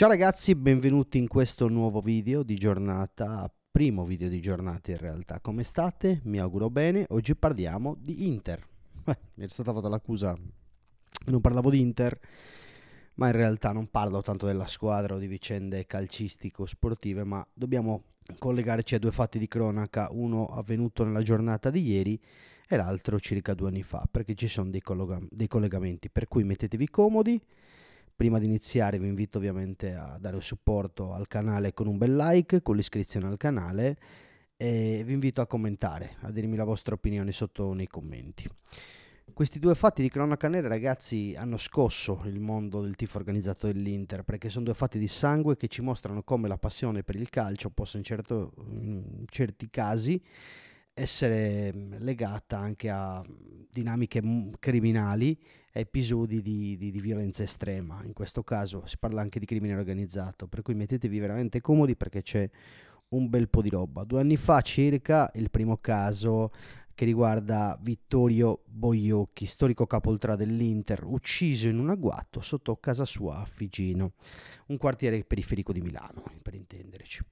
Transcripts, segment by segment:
Ciao ragazzi, benvenuti in questo nuovo video di giornata, primo video di giornata in realtà. Come state? Mi auguro bene. Oggi parliamo di Inter. Beh, mi è stata fatta l'accusa, non parlavo di Inter, ma in realtà non parlo tanto della squadra o di vicende calcistico-sportive, ma dobbiamo collegarci a due fatti di cronaca, uno avvenuto nella giornata di ieri e l'altro circa due anni fa, perché ci sono dei, collega- dei collegamenti, per cui mettetevi comodi Prima di iniziare vi invito ovviamente a dare un supporto al canale con un bel like, con l'iscrizione al canale e vi invito a commentare, a dirmi la vostra opinione sotto nei commenti. Questi due fatti di cronaca nera, ragazzi, hanno scosso il mondo del tifo organizzato dell'Inter, perché sono due fatti di sangue che ci mostrano come la passione per il calcio possa in, certo, in certi casi essere mm, legata anche a dinamiche mm, criminali episodi di, di, di, violenza estrema, in questo caso si parla anche di crimine organizzato, per cui mettetevi veramente comodi perché c'è un bel po' di roba. Due anni fa circa il primo caso che riguarda Vittorio Boiocchi, storico capoltrà dell'Inter, ucciso in un agguato sotto casa sua a Figino, un quartiere periferico di Milano, per intenderci.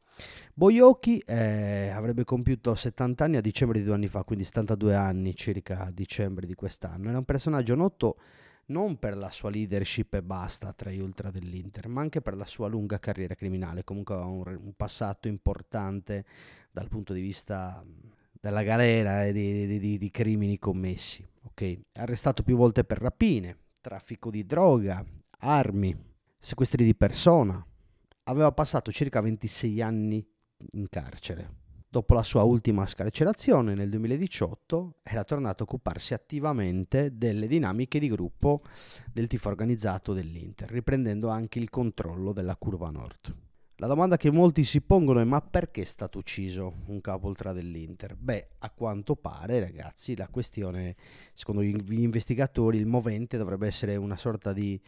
Boyoki eh, avrebbe compiuto 70 anni a dicembre di due anni fa, quindi 72 anni circa a dicembre di quest'anno. Era un personaggio noto non per la sua leadership e basta tra gli ultra dell'Inter, ma anche per la sua lunga carriera criminale. Comunque ha un, un, passato importante dal punto di vista della galera e di, di, di crimini commessi. Okay. Arrestato più volte per rapine, traffico di droga, armi, sequestri di persona, aveva passato circa 26 anni in carcere. Dopo la sua ultima scarcerazione nel 2018 era tornato a occuparsi attivamente delle dinamiche di gruppo del tifo organizzato dell'Inter, riprendendo anche il controllo della curva nord. La domanda che molti si pongono è ma perché è stato ucciso un capo ultra dell'Inter? Beh, a quanto pare ragazzi la questione, secondo gli investigatori, il movente dovrebbe essere una sorta di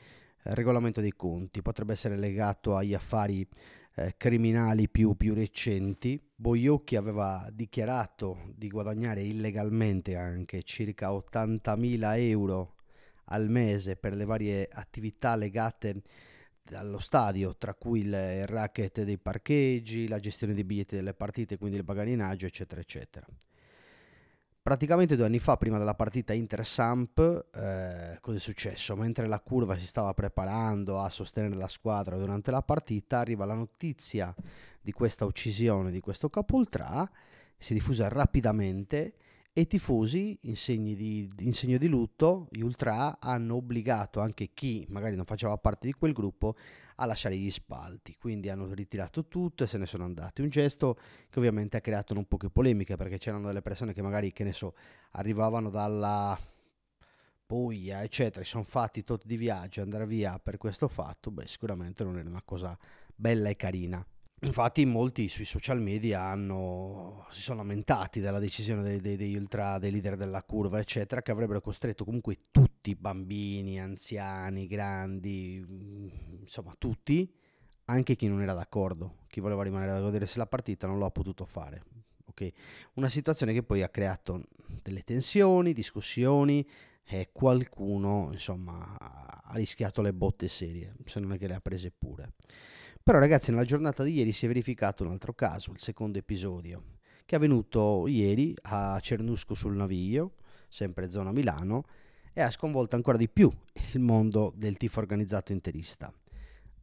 eh, regolamento dei conti, potrebbe essere legato agli affari eh, criminali più, più, recenti. Boiocchi aveva dichiarato di guadagnare illegalmente anche circa 80.000 euro al mese per le varie attività legate allo stadio, tra cui il racket dei parcheggi, la gestione dei biglietti delle partite, quindi il bagarinaggio, eccetera, eccetera. Praticamente due anni fa, prima della partita Inter-Samp, eh, cosa è successo? Mentre la curva si stava preparando a sostenere la squadra durante la partita, arriva la notizia di questa uccisione di questo capoltrà, si è diffusa rapidamente e i tifosi, in, di, in segno di lutto, gli ultra hanno obbligato anche chi magari non faceva parte di quel gruppo a lasciare gli spalti, quindi hanno ritirato tutto e se ne sono andati. Un gesto che ovviamente ha creato non poche polemiche perché c'erano delle persone che magari, che ne so, arrivavano dalla Puglia, eccetera, si sono fatti tot di viaggio, andare via per questo fatto, beh sicuramente non era una cosa bella e carina. Infatti molti sui social media hanno, si sono lamentati della decisione dei, dei, dei, ultra, dei leader della curva, eccetera, che avrebbero costretto comunque tutti, bambini, anziani, grandi, mm, insomma tutti, anche chi non era d'accordo, chi voleva rimanere a se la partita non lo ha potuto fare. Okay? Una situazione che poi ha creato delle tensioni, discussioni e qualcuno insomma, ha rischiato le botte serie, se non è che le ha prese pure. Però ragazzi, nella giornata di ieri si è verificato un altro caso, il secondo episodio, che è avvenuto ieri a Cernusco sul Naviglio, sempre zona Milano, e ha sconvolto ancora di più il mondo del tifo organizzato interista.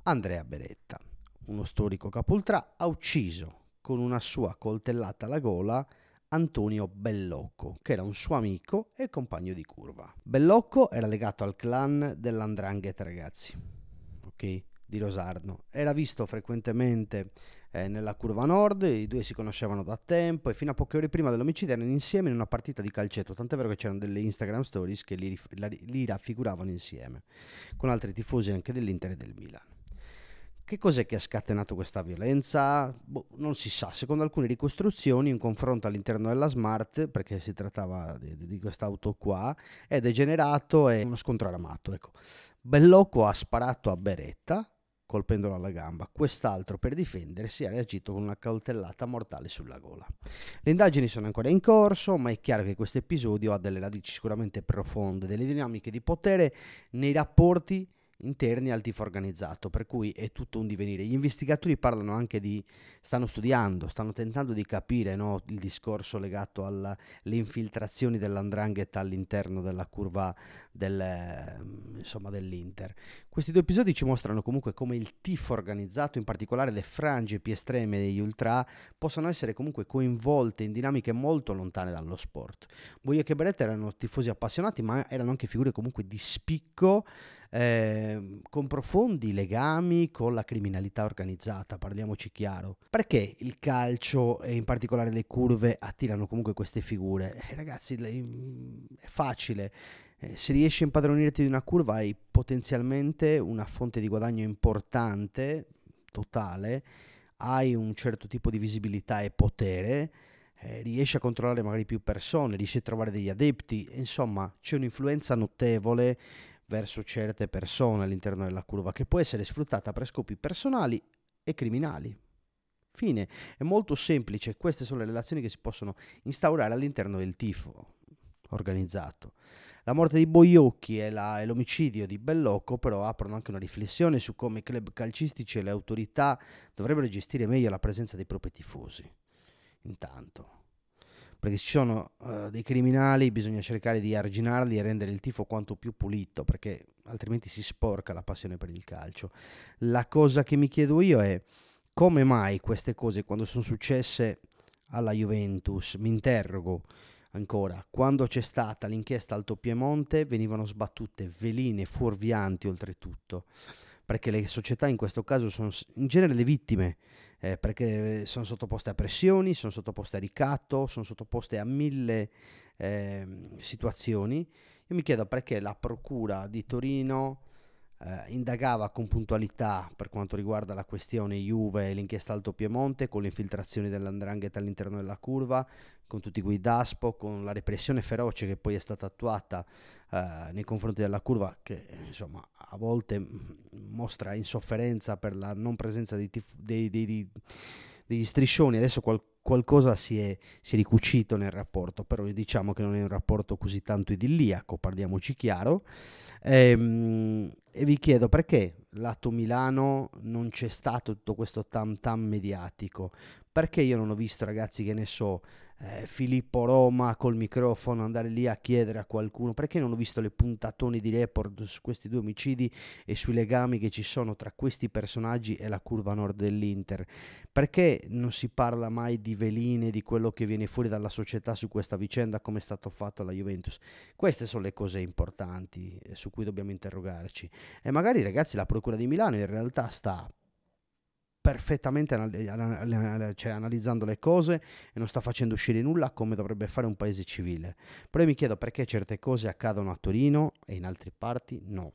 Andrea Beretta, uno storico capultrà, ha ucciso con una sua coltellata alla gola Antonio Bellocco, che era un suo amico e compagno di curva. Bellocco era legato al clan dell'Andrangheta, ragazzi. Ok? di Rosarno. Era visto frequentemente eh, nella curva nord, i due si conoscevano da tempo e fino a poche ore prima dell'omicidio erano insieme in una partita di calcetto, tant'è vero che c'erano delle Instagram stories che li, la, li raffiguravano insieme, con altri tifosi anche dell'Inter e del Milan. Che cos'è che ha scatenato questa violenza? Boh, non si sa, secondo alcune ricostruzioni un confronto all'interno della Smart, perché si trattava di, di quest'auto qua, è degenerato e uno scontro armato. Ecco. Bellocco ha sparato a Beretta, colpendolo alla gamba. Quest'altro, per difendersi, ha reagito con una cautellata mortale sulla gola. Le indagini sono ancora in corso, ma è chiaro che questo episodio ha delle radici sicuramente profonde, delle dinamiche di potere nei rapporti interni al tifo organizzato, per cui è tutto un divenire. Gli investigatori parlano anche di, stanno studiando, stanno tentando di capire no, il discorso legato alle infiltrazioni dell'andrangheta all'interno della curva del, mm, insomma, dell'Inter. Questi due episodi ci mostrano comunque come il tifo organizzato, in particolare le frange più estreme degli ultra, possano essere comunque coinvolte in dinamiche molto lontane dallo sport. Boia e Beretta erano tifosi appassionati, ma erano anche figure comunque di spicco, eh, con profondi legami con la criminalità organizzata, parliamoci chiaro. Perché il calcio e in particolare le curve attirano comunque queste figure? Eh, ragazzi, mm, è facile eh, se riesci a impadronirti di una curva hai potenzialmente una fonte di guadagno importante, totale, hai un certo tipo di visibilità e potere, eh, riesci a controllare magari più persone, riesci a trovare degli adepti, insomma c'è un'influenza notevole verso certe persone all'interno della curva che può essere sfruttata per scopi personali e criminali. Fine, è molto semplice, queste sono le relazioni che si possono instaurare all'interno del tifo organizzato. La morte di Boiocchi e, la, e, l'omicidio di Bellocco però aprono anche una riflessione su come i club calcistici e le autorità dovrebbero gestire meglio la presenza dei propri tifosi. Intanto, perché ci sono uh, dei criminali, bisogna cercare di arginarli e rendere il tifo quanto più pulito, perché altrimenti si sporca la passione per il calcio. La cosa che mi chiedo io è come mai queste cose quando sono successe alla Juventus, mi interrogo, Ancora, quando c'è stata l'inchiesta Alto Piemonte venivano sbattute veline fuorvianti oltretutto, perché le società in questo caso sono in genere le vittime, eh, perché sono sottoposte a pressioni, sono sottoposte a ricatto, sono sottoposte a mille eh, situazioni. Io mi chiedo perché la Procura di Torino eh, indagava con puntualità per quanto riguarda la questione Juve e l'inchiesta Alto Piemonte con le infiltrazioni dell'andrangheta all'interno della curva, con tutti quei DASPO, con la repressione feroce che poi è stata attuata eh, nei confronti della curva, che insomma a volte mm, mostra insofferenza per la non presenza dei tif- dei, dei, degli striscioni, adesso qual- qualcosa si è, si è ricucito nel rapporto, però diciamo che non è un rapporto così tanto idilliaco, parliamoci chiaro. Ehm, e vi chiedo perché lato Milano non c'è stato tutto questo tam tam mediatico, perché io non ho visto ragazzi che ne so eh, Filippo Roma col microfono, andare lì a chiedere a qualcuno perché non ho visto le puntatoni di report su questi due omicidi e sui legami che ci sono tra questi personaggi e la curva nord dell'Inter. Perché non si parla mai di veline, di quello che viene fuori dalla società su questa vicenda, come è stato fatto alla Juventus? Queste sono le cose importanti eh, su cui dobbiamo interrogarci. E magari ragazzi la Procura di Milano in realtà sta perfettamente eh, eh, cioè, analizzando le cose e non sta facendo uscire nulla come dovrebbe fare un paese civile. Però io mi chiedo perché certe cose accadono a Torino e in altre parti no.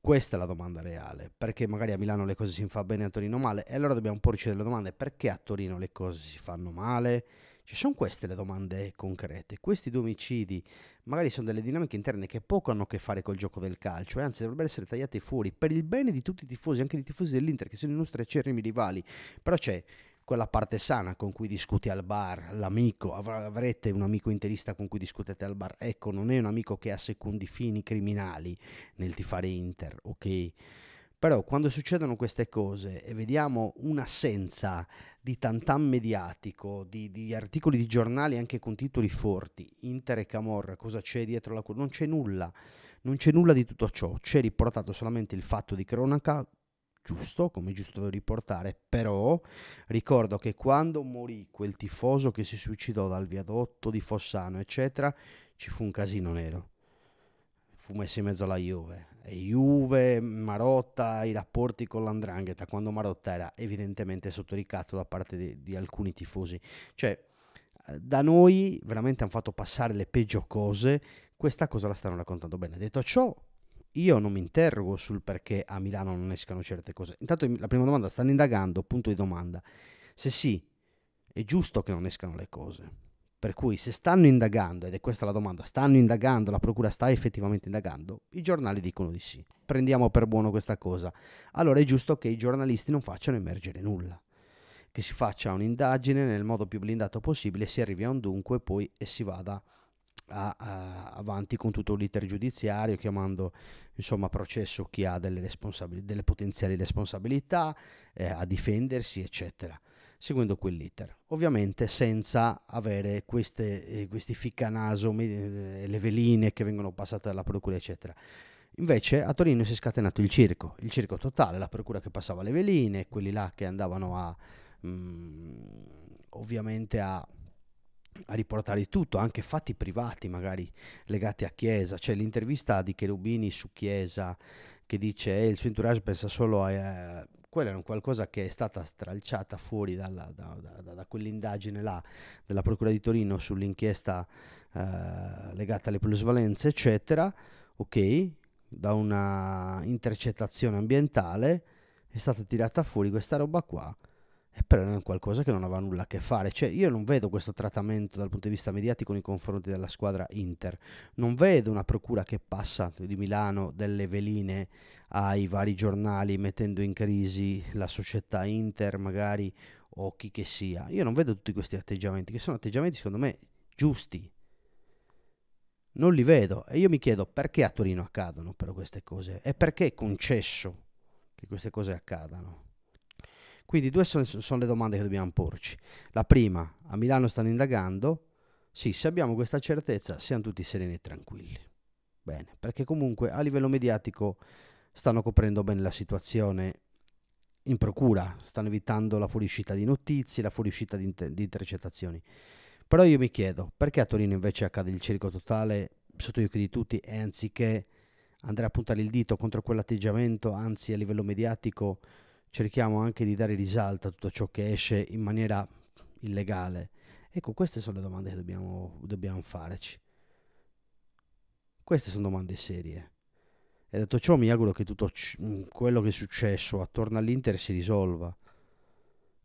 Questa è la domanda reale, perché magari a Milano le cose si fanno bene e a Torino male, e allora dobbiamo porci delle domande, perché a Torino le cose si fanno male? Ci sono queste le domande concrete. Questi due omicidi magari sono delle dinamiche interne che poco hanno a che fare col gioco del calcio e eh, anzi dovrebbero essere tagliate fuori per il bene di tutti i tifosi, anche dei tifosi dell'Inter che sono i nostri acerrimi rivali. Però c'è quella parte sana con cui discuti al bar, l'amico, avrete un amico interista con cui discutete al bar. Ecco, non è un amico che ha secondi fini criminali nel tifare Inter, ok? Però quando succedono queste cose e vediamo un'assenza di tantam mediatico, di, di articoli di giornali anche con titoli forti, Inter e Camorra, cosa c'è dietro la... non c'è nulla, non c'è nulla di tutto ciò, c'è riportato solamente il fatto di cronaca, giusto, come giusto riportare, però ricordo che quando morì quel tifoso che si suicidò dal viadotto di Fossano, eccetera, ci fu un casino nero fu messo in mezzo alla Juve. E Juve, Marotta, i rapporti con l'Andrangheta, quando Marotta era evidentemente sotto ricatto da parte di, di alcuni tifosi. Cioè, da noi veramente hanno fatto passare le peggio cose, questa cosa la stanno raccontando bene. Detto ciò, io non mi interrogo sul perché a Milano non escano certe cose. Intanto la prima domanda, stanno indagando, punto di domanda. Se sì, è giusto che non escano le cose per cui se stanno indagando, ed è questa la domanda, stanno indagando, la procura sta effettivamente indagando, i giornali dicono di sì. Prendiamo per buono questa cosa. Allora è giusto che i giornalisti non facciano emergere nulla, che si faccia un'indagine nel modo più blindato possibile, si arrivi a un dunque poi e si vada a, a, avanti con tutto l'iter giudiziario, chiamando insomma a processo chi ha delle, delle potenziali responsabilità, eh, a difendersi, eccetera seguendo quell'iter. Ovviamente senza avere queste, eh, questi ficcanaso, eh, le veline che vengono passate dalla procura, eccetera. Invece a Torino si è scatenato il circo, il circo totale, la procura che passava le veline, quelli là che andavano a, mh, mm, ovviamente a a riportare tutto, anche fatti privati magari legati a Chiesa. C'è l'intervista di Cherubini su Chiesa che dice eh, il suo entourage pensa solo a, eh, quella era un qualcosa che è stata stralciata fuori dalla, da, da, da, quell'indagine là della Procura di Torino sull'inchiesta eh, legata alle plusvalenze, eccetera, ok, da una intercettazione ambientale è stata tirata fuori questa roba qua eh, però è qualcosa che non aveva nulla a che fare. Cioè, io non vedo questo trattamento dal punto di vista mediatico nei confronti della squadra Inter. Non vedo una procura che passa di Milano delle veline ai vari giornali mettendo in crisi la società Inter, magari o chi che sia. Io non vedo tutti questi atteggiamenti, che sono atteggiamenti secondo me giusti. Non li vedo e io mi chiedo perché a Torino accadono però queste cose e perché è concesso che queste cose accadano. Quindi due sono, sono le domande che dobbiamo porci. La prima, a Milano stanno indagando? Sì, se abbiamo questa certezza siamo tutti sereni e tranquilli. Bene, perché comunque a livello mediatico stanno coprendo bene la situazione in procura, stanno evitando la fuoriuscita di notizie, la fuoriuscita di, inter- di intercettazioni. Però io mi chiedo, perché a Torino invece accade il cerco totale sotto gli occhi di tutti e anziché andare a puntare il dito contro quell'atteggiamento, anzi a livello mediatico, cerchiamo anche di dare risalto a tutto ciò che esce in maniera illegale? Ecco, queste sono le domande che dobbiamo, dobbiamo farci. Queste sono domande serie. E detto ciò mi auguro che tutto c- mm, quello che è successo attorno all'Inter si risolva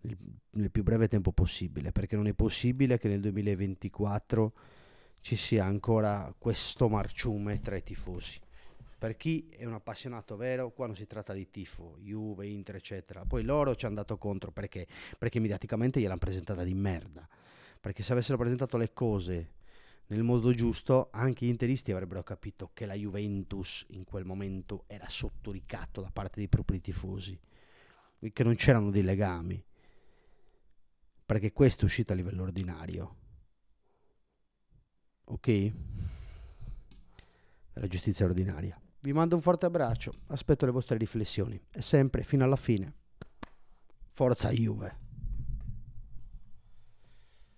il, nel più breve tempo possibile, perché non è possibile che nel 2024 ci sia ancora questo marciume tra i tifosi. Per chi è un appassionato vero, qua non si tratta di tifo, Juve, Inter, eccetera. Poi loro ci hanno dato contro perché? Perché mediaticamente gliel'hanno presentata di merda. Perché se avessero presentato le cose nel modo giusto, anche gli interisti avrebbero capito che la Juventus in quel momento era sotto ricatto da parte dei propri tifosi, che non c'erano dei legami. Perché questo è uscito a livello ordinario. Ok? La giustizia ordinaria. Vi mando un forte abbraccio, aspetto le vostre riflessioni e sempre fino alla fine. Forza Juve!